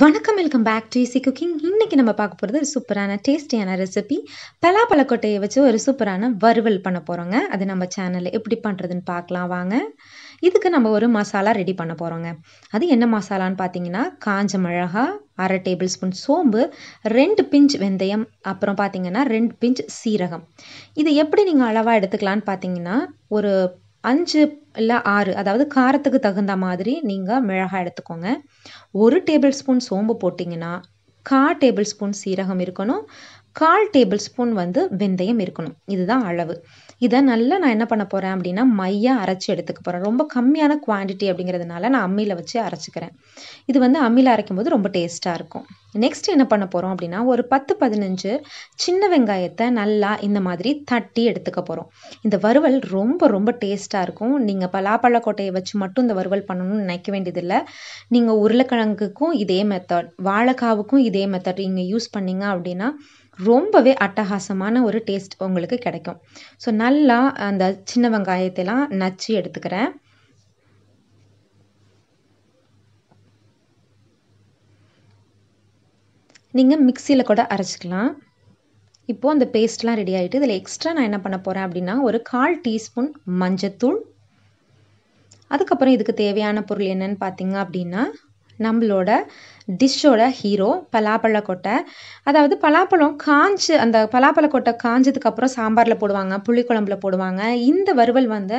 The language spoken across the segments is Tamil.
வணக்கம் welcome back to easy cooking இன்றைக்கி நம்ம பார்க்க போகிறது ஒரு சூப்பரான டேஸ்டியான ரெசிபி பலாப்பழக்கொட்டையை வச்சு ஒரு சூப்பரான வறுவல் பண்ண போகிறோங்க அது நம்ம சேனலில் எப்படி பண்ணுறதுன்னு பார்க்கலாம் வாங்க இதுக்கு நம்ம ஒரு மசாலா ரெடி பண்ண போகிறோங்க அது என்ன மசாலான்னு பார்த்தீங்கன்னா காஞ்ச மிளகா அரை டேபிள் ஸ்பூன் சோம்பு ரெண்டு பிஞ்ச் வெந்தயம் அப்புறம் பார்த்தீங்கன்னா ரெண்டு பிஞ்ச் சீரகம் இது எப்படி நீங்கள் அளவாக எடுத்துக்கலான்னு பார்த்தீங்கன்னா ஒரு அஞ்சு இல்லை ஆறு அதாவது காரத்துக்கு தகுந்த மாதிரி நீங்கள் மிளகாய் எடுத்துக்கோங்க ஒரு டேபிள் ஸ்பூன் சோம்பு போட்டிங்கன்னா கா டேபிள் ஸ்பூன் சீரகம் இருக்கணும் கால் டேபிள் ஸ்பூன் வந்து வெந்தயம் இருக்கணும் இதுதான் அளவு இதை நல்லா நான் என்ன பண்ண போகிறேன் அப்படின்னா மையாக அரைச்சி எடுத்துக்க போகிறேன் ரொம்ப கம்மியான குவான்டிட்டி அப்படிங்கிறதுனால நான் அம்மியில் வச்சு அரைச்சிக்கிறேன் இது வந்து அம்மியில் அரைக்கும் போது ரொம்ப டேஸ்ட்டாக இருக்கும் நெக்ஸ்ட் என்ன பண்ண போகிறோம் அப்படின்னா ஒரு பத்து பதினஞ்சு சின்ன வெங்காயத்தை நல்லா இந்த மாதிரி தட்டி எடுத்துக்க போகிறோம் இந்த வறுவல் ரொம்ப ரொம்ப டேஸ்ட்டாக இருக்கும் நீங்கள் பலாப்பழக்கோட்டையை வச்சு மட்டும் இந்த வறுவல் பண்ணணும்னு நினைக்க வேண்டியதில்லை நீங்கள் உருளைக்கிழங்குக்கும் இதே மெத்தட் வாழைக்காவுக்கும் இதே மெத்தட் நீங்கள் யூஸ் பண்ணிங்க அப்படின்னா ரொம்பவே அட்டகாசமான ஒரு டேஸ்ட் உங்களுக்கு கிடைக்கும் ஸோ நல்லா அந்த சின்ன வெங்காயத்தெல்லாம் நச்சு எடுத்துக்கிறேன் நீங்கள் மிக்சியில் கூட அரைச்சிக்கலாம் இப்போது அந்த பேஸ்ட்லாம் ரெடி ஆகிட்டு இதில் எக்ஸ்ட்ரா நான் என்ன பண்ண போகிறேன் அப்படின்னா ஒரு கால் டீஸ்பூன் மஞ்சத்தூள் அதுக்கப்புறம் இதுக்கு தேவையான பொருள் என்னன்னு பார்த்தீங்க அப்படின்னா நம்மளோட டிஷ்ஷோட ஹீரோ பலாப்பழ கொட்டை அதாவது பலாப்பழம் காஞ்சு அந்த பலாப்பழ கொட்டை காஞ்சதுக்கப்புறம் சாம்பாரில் போடுவாங்க புளிக்குழம்புல போடுவாங்க இந்த வறுவல் வந்து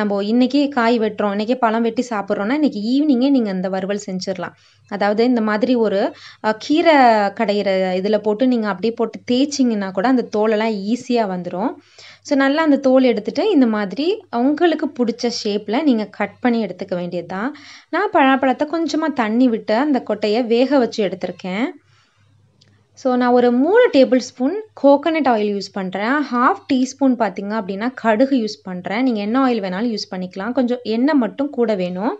நம்ம இன்றைக்கி காய் வெட்டுறோம் இன்றைக்கி பழம் வெட்டி சாப்பிட்றோன்னா இன்றைக்கி ஈவினிங்கே நீங்கள் இந்த வறுவல் செஞ்சிடலாம் அதாவது இந்த மாதிரி ஒரு கீரை கடையிற இதில் போட்டு நீங்கள் அப்படியே போட்டு தேய்ச்சிங்கன்னா கூட அந்த தோலெல்லாம் ஈஸியாக வந்துடும் ஸோ நல்லா அந்த தோல் எடுத்துகிட்டு இந்த மாதிரி உங்களுக்கு பிடிச்ச ஷேப்பில் நீங்கள் கட் பண்ணி எடுத்துக்க வேண்டியது தான் நான் பழாப்பழத்தை கொஞ்சமாக தண்ணி விட்டு அந்த கொட்டையை வேக வச்சு எடுத்திருக்கேன் ஸோ நான் ஒரு மூணு tablespoon coconut oil use பண்ணுறேன் ஹாஃப் டீஸ்பூன் பார்த்திங்க அப்படின்னா கடுகு யூஸ் பண்ணுறேன் நீங்கள் என்ன ஆயில் வேணாலும் யூஸ் பண்ணிக்கலாம் கொஞ்சம் எண்ணெய் மட்டும் கூட வேணும்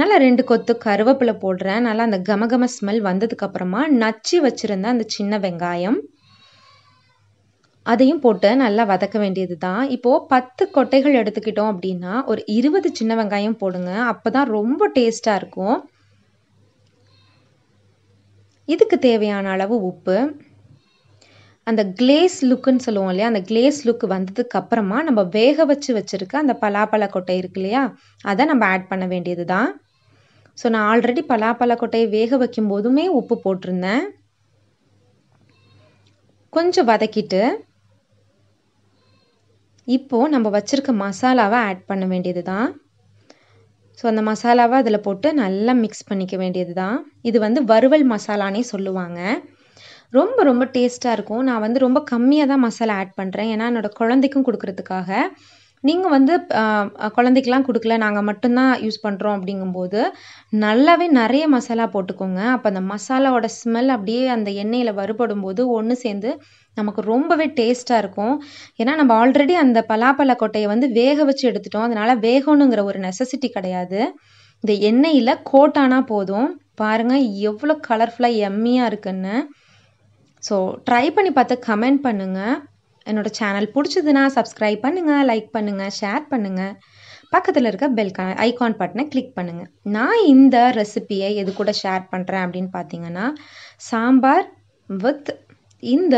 நல்லா ரெண்டு கொத்து கருவேப்பிலை போடுறேன் நல்லா அந்த கமகம ஸ்மெல் வந்ததுக்கப்புறமா நச்சு வச்சுருந்த அந்த சின்ன வெங்காயம் அதையும் போட்டு நல்லா வதக்க வேண்டியது தான் இப்போது பத்து கொட்டைகள் எடுத்துக்கிட்டோம் அப்படின்னா ஒரு இருபது சின்ன வெங்காயம் போடுங்க அப்போ தான் ரொம்ப டேஸ்ட்டாக இருக்கும் இதுக்கு தேவையான அளவு உப்பு அந்த கிளேஸ் லுக்குன்னு சொல்லுவோம் இல்லையா அந்த கிளேஸ் லுக் வந்ததுக்கு அப்புறமா நம்ம வேக வச்சு வச்சுருக்க அந்த பலாப்பழ கொட்டை இருக்கு இல்லையா அதை நம்ம ஆட் பண்ண வேண்டியது தான் ஸோ நான் ஆல்ரெடி பலாப்பழ கொட்டையை வேக வைக்கும் போதுமே உப்பு போட்டிருந்தேன் கொஞ்சம் வதக்கிட்டு இப்போது நம்ம வச்சுருக்க மசாலாவை ஆட் பண்ண வேண்டியது தான் ஸோ அந்த மசாலாவை அதில் போட்டு நல்லா மிக்ஸ் பண்ணிக்க வேண்டியது தான் இது வந்து வறுவல் மசாலானே சொல்லுவாங்க ரொம்ப ரொம்ப டேஸ்ட்டாக இருக்கும் நான் வந்து ரொம்ப கம்மியாக தான் மசாலா ஆட் பண்ணுறேன் ஏன்னா என்னோடய குழந்தைக்கும் கொடுக்குறதுக்காக நீங்கள் வந்து குழந்தைக்கெலாம் கொடுக்கல நாங்கள் மட்டும்தான் யூஸ் பண்ணுறோம் அப்படிங்கும்போது நல்லாவே நிறைய மசாலா போட்டுக்கோங்க அப்போ அந்த மசாலாவோட ஸ்மெல் அப்படியே அந்த எண்ணெயில் வறுபடும் போது ஒன்று சேர்ந்து நமக்கு ரொம்பவே டேஸ்ட்டாக இருக்கும் ஏன்னா நம்ம ஆல்ரெடி அந்த பலாப்பழ கொட்டையை வந்து வேக வச்சு எடுத்துட்டோம் அதனால் வேகணுங்கிற ஒரு நெசசிட்டி கிடையாது இந்த எண்ணெயில் கோட்டானா போதும் பாருங்கள் எவ்வளோ கலர்ஃபுல்லாக எம்மியாக இருக்குன்னு ஸோ ட்ரை பண்ணி பார்த்து கமெண்ட் பண்ணுங்கள் என்னோடய சேனல் பிடிச்சதுன்னா சப்ஸ்கிரைப் பண்ணுங்கள் லைக் பண்ணுங்கள் ஷேர் பண்ணுங்கள் பக்கத்தில் இருக்க பெல் ஐகான் பட்டனை கிளிக் பண்ணுங்கள் நான் இந்த ரெசிப்பியை எது கூட ஷேர் பண்ணுறேன் அப்படின்னு பார்த்தீங்கன்னா சாம்பார் வித் இந்த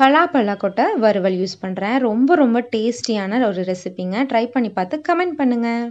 பலாப்பழ கொட்டை வறுவல் யூஸ் பண்ணுறேன் ரொம்ப ரொம்ப டேஸ்டியான ஒரு ரெசிப்பிங்க ட்ரை பண்ணி பார்த்து கமெண்ட் பண்ணுங்கள்